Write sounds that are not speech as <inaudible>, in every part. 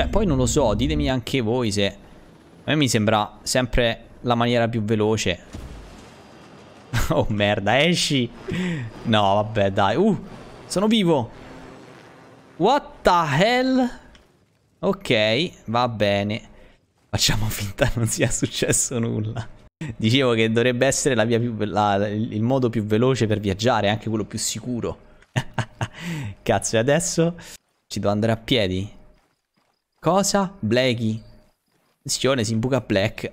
Cioè, poi non lo so, ditemi anche voi se... A me mi sembra sempre la maniera più veloce. <laughs> oh, merda, esci! No, vabbè, dai. Uh, sono vivo! What the hell? Ok, va bene. Facciamo <laughs> finta non sia successo nulla. Dicevo che dovrebbe essere la più, la, il modo più veloce per viaggiare, anche quello più sicuro. <laughs> Cazzo, e adesso ci devo andare a piedi? Cosa? Blacky. Sione si imbuca Black.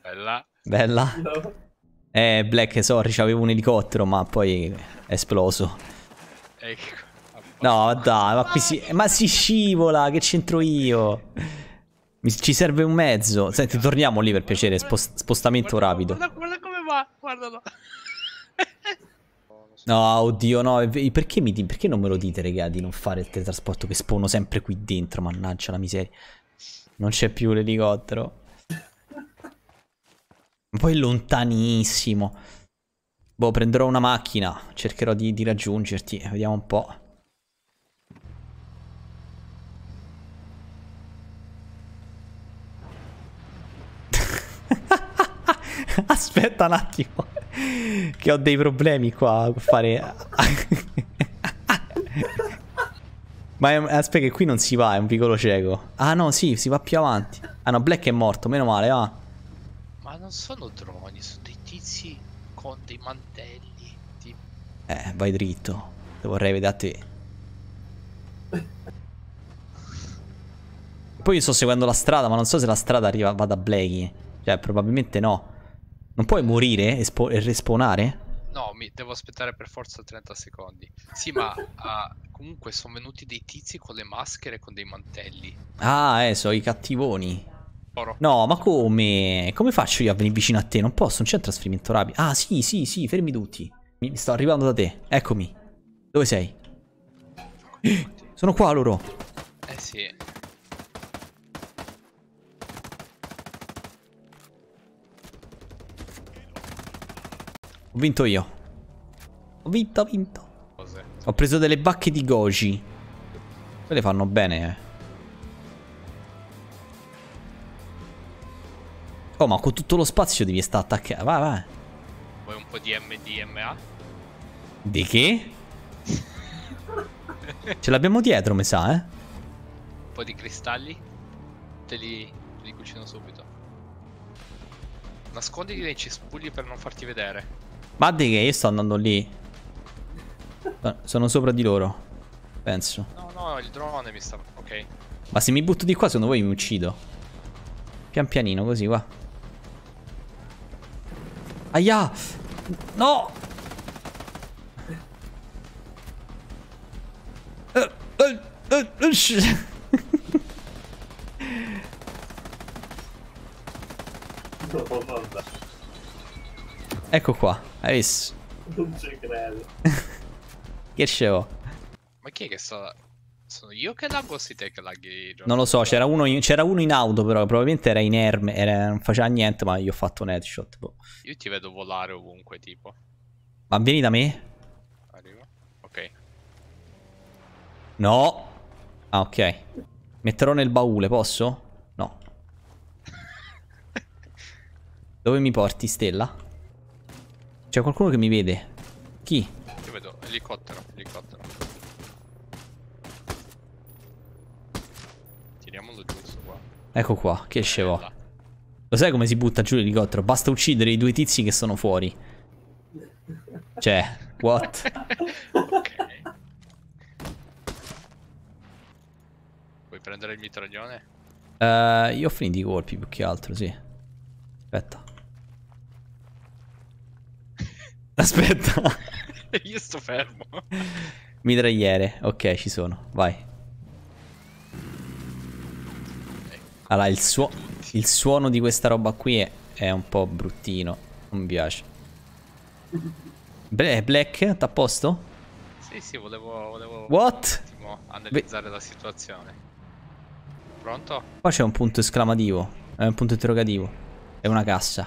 Bella. Bella. No. Eh, Black, sorry, c'avevo un elicottero, ma poi è esploso. Ecco. No, dai, ma qui si... Ma si scivola, che c'entro io? Mi... Ci serve un mezzo. Senti, torniamo lì per piacere, spost... spostamento rapido. Guarda, guarda come va, guardalo. No, oddio, no. Perché, mi, perché non me lo dite, regà, di non fare il teletrasporto che spono sempre qui dentro? Mannaggia la miseria. Non c'è più l'elicottero. Poi lontanissimo. Boh, prenderò una macchina. Cercherò di, di raggiungerti. Eh, vediamo un po'. <laughs> Aspetta un attimo che ho dei problemi qua a fare... Ma è, aspetta che qui non si va, è un vicolo cieco. Ah no, sì, si va più avanti. Ah no, Black è morto, meno male, va. Ah. Ma non sono droni, sono dei tizi con dei mantelli. Tipo. Eh, vai dritto. Te vorrei vedere a te. Poi io sto seguendo la strada, ma non so se la strada arriva, va da Blakey. Cioè, probabilmente no. Non puoi morire espo- e respawnare? No, mi devo aspettare per forza 30 secondi. Sì, ma uh, <laughs> comunque sono venuti dei tizi con le maschere e con dei mantelli. Ah, eh, sono i cattivoni. Oro. No, ma come? Come faccio io a venire vicino a te? Non posso, non c'è un trasferimento rapido. Ah, sì, sì, sì, fermi tutti. Mi sto arrivando da te. Eccomi. Dove sei? <gasps> Sono qua loro. Ho vinto io. Ho vinto, ho vinto. Cos'è? Ho preso delle bacche di goji. Quelle fanno bene, eh. Oh, ma con tutto lo spazio devi stare attaccato. Vai, vai. Vuoi un po' di MDMA? Di che? Ce l'abbiamo dietro, mi sa, eh. Un po' di cristalli. Te li, te li cucino subito. Nasconditi nei cespugli per non farti vedere. Guardi che io sto andando lì. Sono sopra di loro. Penso. No, no, il drone mi sta... Ok. Ma se mi butto di qua, secondo voi mi uccido. Pian pianino, così, qua. Aia! No! <laughs> Ecco qua. Hai visto? Non ci credo. <laughs> che scevo? Ma chi è che sta... Sono io che laggo o siete che laghi? Non lo so, c'era uno, in... uno, in auto però, probabilmente era inerme, era... non faceva niente, ma gli ho fatto un headshot. Boh. Io ti vedo volare ovunque, tipo. Ma vieni da me? Arrivo. Ok. No! Ah, ok. Metterò nel baule, posso? No. <laughs> Dove mi porti, Stella? C'è qualcuno che mi vede. Chi? Io vedo, elicottero, elicottero. Tiriamolo giusto qua. Ecco qua, che scemo. Lo sai come si butta giù l'elicottero? Basta uccidere i due tizi che sono fuori. Cioè, what? <laughs> ok. Puoi prendere il mitraglione? Uh, io ho finito i colpi più che altro, sì. Aspetta. Aspetta. <laughs> Io sto fermo. Mitragliere. Ok, ci sono. Vai. Allora, il, suo il suono di questa roba qui è, è un po' bruttino. Non mi piace. Bla Black, t'a posto? Sì, sì, volevo... volevo What? Un attimo analizzare Be la situazione. Pronto? Qua c'è un punto esclamativo. È un punto interrogativo. È una cassa.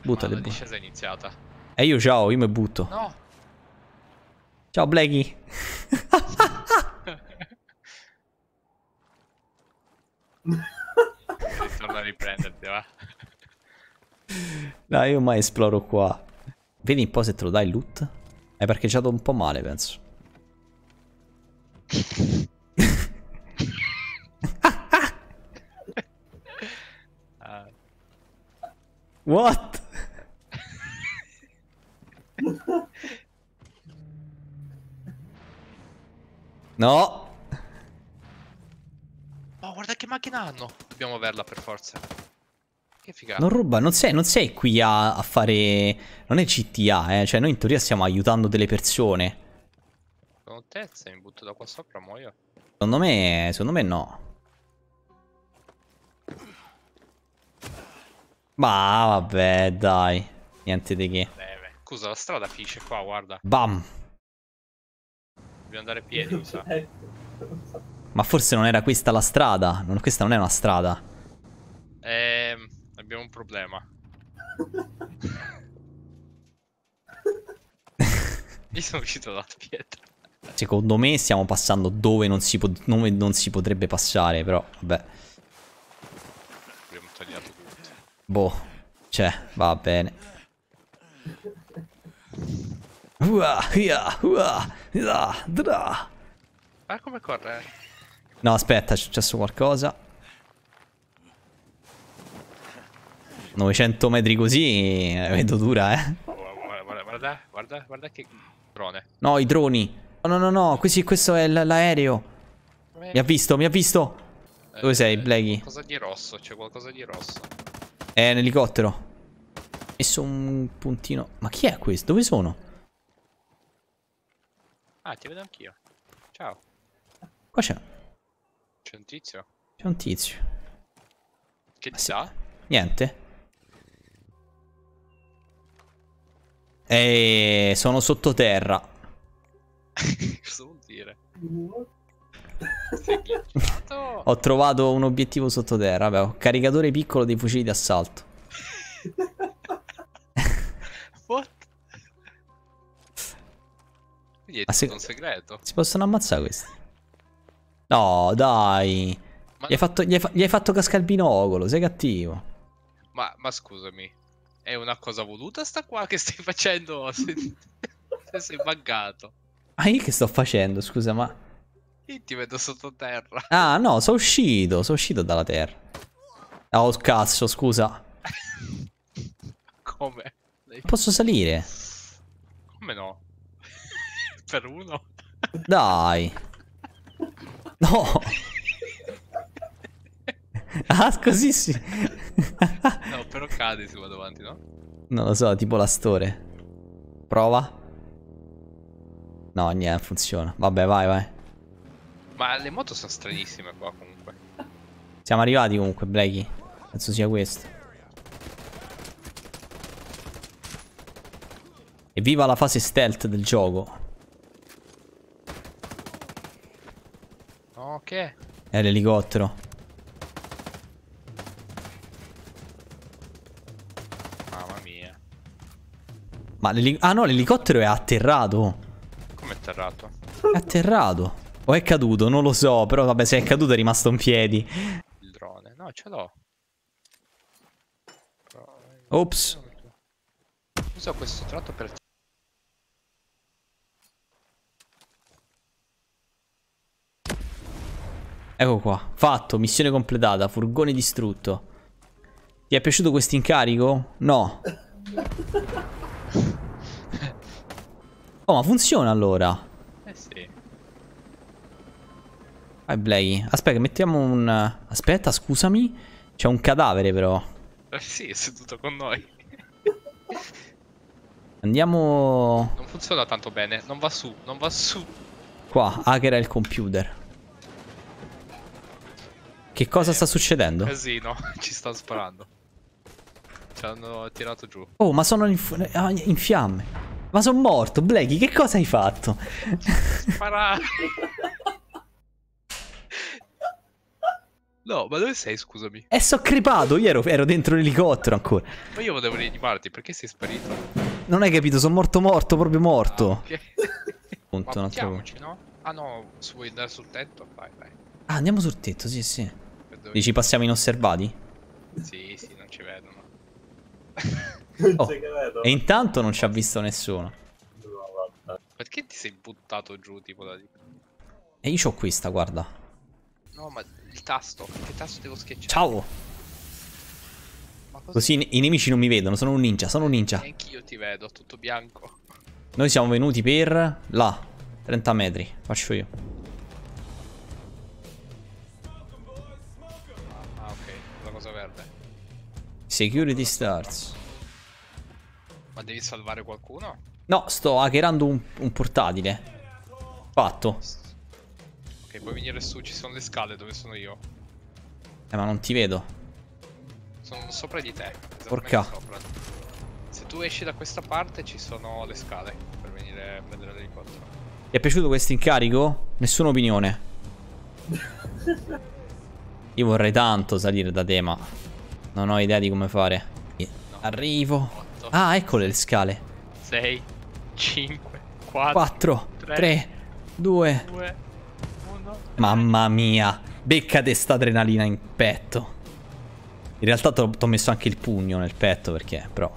Buttale. Ma ah, la discesa è iniziata. E io ciao, io mi butto. No. Ciao Blacky. <laughs> Torna a riprenderti, va. No, io mai esploro qua. Vedi un po' se te lo dai il loot. Hai parcheggiato un po' male, penso. <laughs> Ah. What? No. Oh, guarda che macchina hanno. Dobbiamo averla per forza. Che figata. Non ruba, non sei, non sei qui a, a, fare... Non è CTA, eh. Cioè, noi in teoria stiamo aiutando delle persone. Sono mi butto da qua sopra, muoio. Secondo me... Secondo me no. Ma vabbè, dai. Niente di che. Beh scusa, la strada finisce qua, guarda. Bam. Dobbiamo andare a piedi, mi sa. <laughs> Ecco. Ma forse non era questa la strada. Non, questa non è una strada. Eh, abbiamo un problema. mi <laughs> sono uscito da pietra. Secondo me stiamo passando dove non si, dove non si potrebbe passare, però vabbè. Abbiamo tagliato tutto. Boh, cioè, va bene. Ah, ia, ua, ia, dra. Ma come corre? No, aspetta, è successo qualcosa. 900 metri così, la eh, vedo dura, eh. Oh, oh, oh, guarda, guarda, guarda, guarda che drone. No, i droni. No, no, no, questo, questo è l'aereo. Mi ha visto, mi ha visto. Dove sei, eh, Blaggy? Qualcosa di rosso, c'è qualcosa di rosso. È un elicottero. Ho messo un puntino. Ma chi è questo? Dove sono? Ah, ti vedo anch'io. Ciao. Qua c'è. C'è un tizio. C'è un tizio. Che ah, ti sa? Niente. E sono sottoterra. <laughs> Cosa vuol dire? <laughs> Ho trovato un obiettivo sottoterra. Vabbè, ho caricatore piccolo dei fucili d'assalto. Gli hai detto un segreto. Si possono ammazzare questi. No, dai. Ma... Gli, hai fatto, gli, hai, gli, hai fatto, cascare il binocolo, sei cattivo. Ma, ma scusami, è una cosa voluta sta qua che stai facendo? <laughs> Se, se sei buggato. Ma io che sto facendo, scusa, ma... Io ti vedo sottoterra. Ah, no, sono uscito, sono uscito dalla terra. Ah, oh, cazzo, scusa. <laughs> Come? Posso salire? Come no? per uno. Dai. No. ah, così sì. no, però cade se vado avanti, no? Non lo so, tipo la store. Prova. No, niente, funziona. Vabbè, vai, vai. Ma le moto sono stranissime qua comunque. Siamo arrivati comunque, Blakey. Penso sia questo. Evviva la fase stealth del gioco. Che è? È l'elicottero. Mamma mia. Ma ah no, l'elicottero è atterrato. Come è atterrato? È atterrato. O è caduto, non lo so, però vabbè se è caduto è rimasto in piedi. Il drone, no ce l'ho. Ops. Uso questo tratto per Ecco qua, fatto, missione completata, furgone distrutto. Ti è piaciuto questo incarico? No. Oh, ma funziona allora. Eh sì. Vai, Blay. Aspetta, mettiamo un... Aspetta, scusami. C'è un cadavere però. Eh sì, è seduto con noi. Andiamo... Non funziona tanto bene. Non va su, non va su. Qua, hacker ah, il computer. Che cosa eh, sta succedendo? Casino, eh <laughs> ci stanno sparando. Ci hanno tirato giù. Oh, ma sono in, ah, in fiamme. Ma sono morto, Blacky, che cosa hai fatto? Sparare. <laughs> No, ma dove sei, scusami? E so crepato, io ero, ero dentro l'elicottero ancora. Ma io volevo rianimarti, perché sei sparito? Non hai capito, sono morto morto, proprio morto. Ah, okay. Punto, ma no? Ah no, se vuoi andare sul tetto, vai, vai. Ah, andiamo sul tetto, sì, sì. Ci passiamo inosservati? Sì, sì, non ci vedono. <laughs> non oh, ci vedo. E intanto non ci ha visto nessuno. Perché ti sei buttato giù, tipo da... E io ho questa, guarda. No, ma il tasto, che tasto devo schiacciare? Ciao! Così i, nemici non mi vedono, sono un ninja, sono un ninja. Anch'io ti vedo, tutto bianco. Noi siamo venuti per... là, 30 metri, faccio io. Security starts. Ma devi salvare qualcuno? No, sto hackerando un, un portatile. Fatto. Ok, puoi venire su, ci sono le scale dove sono io. Eh, ma non ti vedo. Sono sopra di te. Porca. Sopra. Se tu esci da questa parte ci sono le scale per venire a prendere l'elicottero. Ti è piaciuto questo incarico? Nessuna opinione. <laughs> Io vorrei tanto salire da tema. Non ho idea di come fare. Arrivo. ah, eccole le scale. 6, 5, 4, 3, 2, 1. Mamma mia. Beccate sta adrenalina in petto. In realtà ti ho messo anche il pugno nel petto perché, però...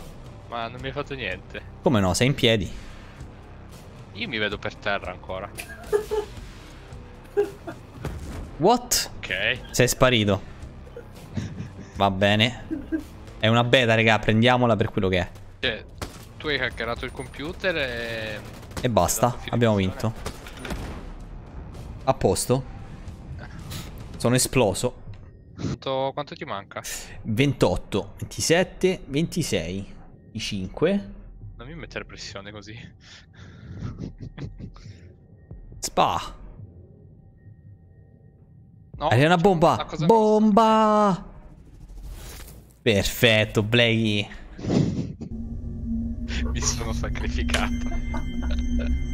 Ma non mi hai fatto niente. Come no? Sei in piedi. Io mi vedo per terra ancora. What? Ok. Sei sparito. Va bene. È una beta, raga, prendiamola per quello che è. Cioè, tu hai hackerato il computer e... E basta, esatto, abbiamo vinto. A posto. Sono esploso. Quanto, quanto, ti manca? 28, 27, 26, i 5. Non mi mettere pressione così. Spa. No. È una bomba. Bomba! Perfetto, Blakey. Mi sono sacrificato.